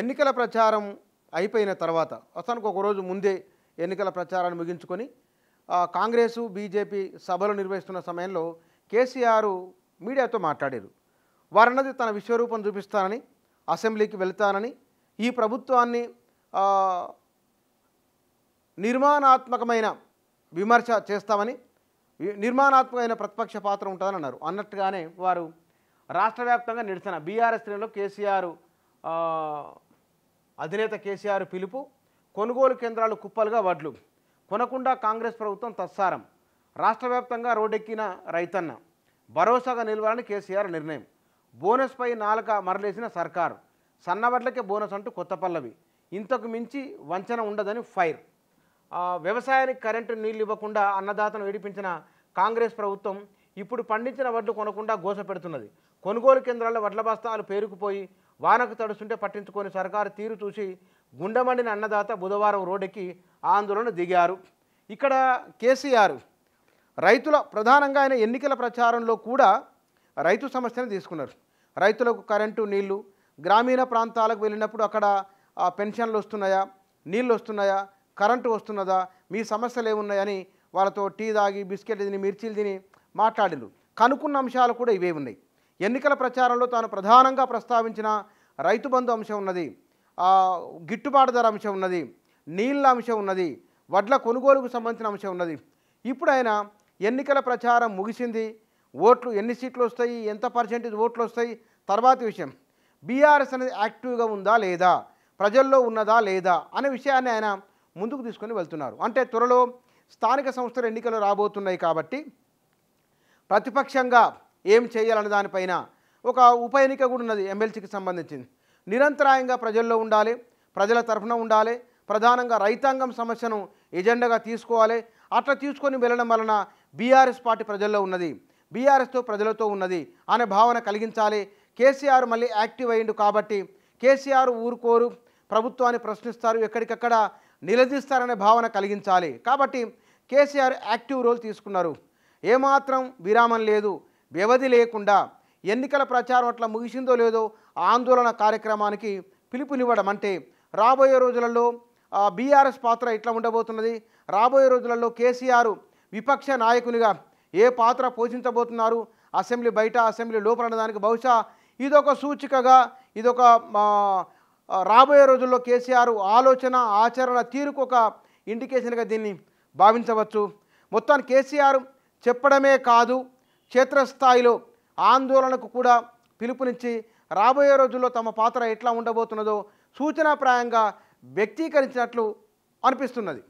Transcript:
ఎన్నికల ప్రచారం అయిపోయిన తర్వాత అతనికి ఒకరోజు ముందే ఎన్నికల ప్రచారాన్ని ముగించుకొని కాంగ్రెసు బీజేపీ సభలు నిర్వహిస్తున్న సమయంలో కేసీఆర్ మీడియాతో మాట్లాడారు వారన్నది తన విశ్వరూపం చూపిస్తానని అసెంబ్లీకి వెళ్తానని ఈ ప్రభుత్వాన్ని నిర్మాణాత్మకమైన విమర్శ చేస్తామని నిర్మాణాత్మకమైన ప్రతిపక్ష పాత్ర ఉంటుందని అన్నారు అన్నట్టుగానే వారు రాష్ట్ర వ్యాప్తంగా నిరసన బీఆర్ఎస్ శ్రేణిలో కేసీఆర్ అధినేత కేసీఆర్ పిలుపు కొనుగోలు కేంద్రాలు కుప్పలుగా వడ్లు కొనకుండా కాంగ్రెస్ ప్రభుత్వం తత్సారం రాష్ట్ర వ్యాప్తంగా రోడ్డెక్కిన రైతన్న భరోసాగా నిలవాలని కేసీఆర్ నిర్ణయం బోనస్పై నాలుక మరలేసిన సర్కారు సన్నవడ్లకే బోనస్ అంటూ కొత్త పల్లవి ఇంతకు మించి వంచన ఉండదని ఫైర్ వ్యవసాయానికి కరెంటు నీళ్ళు ఇవ్వకుండా అన్నదాతను విడిపించిన కాంగ్రెస్ ప్రభుత్వం ఇప్పుడు పండించిన వడ్లు కొనకుండా గోస పెడుతున్నది కొనుగోలు కేంద్రాల్లో వడ్ల బస్తాలు పేరుకుపోయి వానకు తడుస్తుంటే పట్టించుకొని సర్కారు తీరు చూసి గుండెమండిన అన్నదాత బుధవారం రోడ్డుకి ఆందోళన దిగారు ఇక్కడ కేసీఆర్ రైతుల ప్రధానంగా ఆయన ఎన్నికల ప్రచారంలో కూడా రైతు సమస్యను తీసుకున్నారు రైతులకు కరెంటు నీళ్లు గ్రామీణ ప్రాంతాలకు వెళ్ళినప్పుడు అక్కడ పెన్షన్లు వస్తున్నాయా నీళ్ళు వస్తున్నాయా కరెంటు వస్తున్నదా మీ సమస్యలు ఏమున్నాయని వాళ్ళతో టీ తాగి బిస్కెట్ తిని మిర్చీలు తిని మాట్లాడిరు కనుక్కున్న అంశాలు కూడా ఇవే ఉన్నాయి ఎన్నికల ప్రచారంలో తాను ప్రధానంగా ప్రస్తావించిన రైతు బంధు అంశం ఉన్నది గిట్టుబాటు ధర అంశం ఉన్నది నీళ్ళ అంశం ఉన్నది వడ్ల కొనుగోలుకు సంబంధించిన అంశం ఉన్నది ఇప్పుడు ఆయన ఎన్నికల ప్రచారం ముగిసింది ఓట్లు ఎన్ని సీట్లు వస్తాయి ఎంత పర్సెంటేజ్ ఓట్లు వస్తాయి తర్వాత విషయం బీఆర్ఎస్ అనేది యాక్టివ్గా ఉందా లేదా ప్రజల్లో ఉన్నదా లేదా అనే విషయాన్ని ఆయన ముందుకు తీసుకొని వెళ్తున్నారు అంటే త్వరలో స్థానిక సంస్థల ఎన్నికలు రాబోతున్నాయి కాబట్టి ప్రతిపక్షంగా ఏం చేయాలనే దానిపైన ఒక ఉప ఎన్నిక కూడా ఉన్నది ఎమ్మెల్సీకి సంబంధించింది నిరంతరాయంగా ప్రజల్లో ఉండాలి ప్రజల తరఫున ఉండాలి ప్రధానంగా రైతాంగం సమస్యను ఎజెండాగా తీసుకోవాలి అట్లా తీసుకొని వెళ్ళడం వలన బీఆర్ఎస్ పార్టీ ప్రజల్లో ఉన్నది బీఆర్ఎస్తో ప్రజలతో ఉన్నది అనే భావన కలిగించాలి కేసీఆర్ మళ్ళీ యాక్టివ్ అయ్యిండు కాబట్టి కేసీఆర్ ఊరుకోరు ప్రభుత్వాన్ని ప్రశ్నిస్తారు ఎక్కడికక్కడ నిలదీస్తారనే భావన కలిగించాలి కాబట్టి కేసీఆర్ యాక్టివ్ రోల్ తీసుకున్నారు ఏమాత్రం విరామం లేదు వ్యవధి లేకుండా ఎన్నికల ప్రచారం అట్లా ముగిసిందో లేదో ఆందోళన కార్యక్రమానికి పిలుపునివ్వడం అంటే రాబోయే రోజులలో బీఆర్ఎస్ పాత్ర ఇట్లా ఉండబోతున్నది రాబోయే రోజులలో కేసీఆర్ విపక్ష నాయకునిగా ఏ పాత్ర పోషించబోతున్నారు అసెంబ్లీ బయట అసెంబ్లీ లోపల దానికి బహుశా ఇదొక సూచికగా ఇదొక రాబోయే రోజుల్లో కేసీఆర్ ఆలోచన ఆచరణ తీరుకు ఒక ఇండికేషన్గా దీన్ని భావించవచ్చు మొత్తాన్ని కేసీఆర్ చెప్పడమే కాదు క్షేత్రస్థాయిలో ఆందోళనకు కూడా పిలుపునిచ్చి రాబోయే రోజుల్లో తమ పాత్ర ఎట్లా ఉండబోతున్నదో సూచనాప్రాయంగా వ్యక్తీకరించినట్లు అనిపిస్తున్నది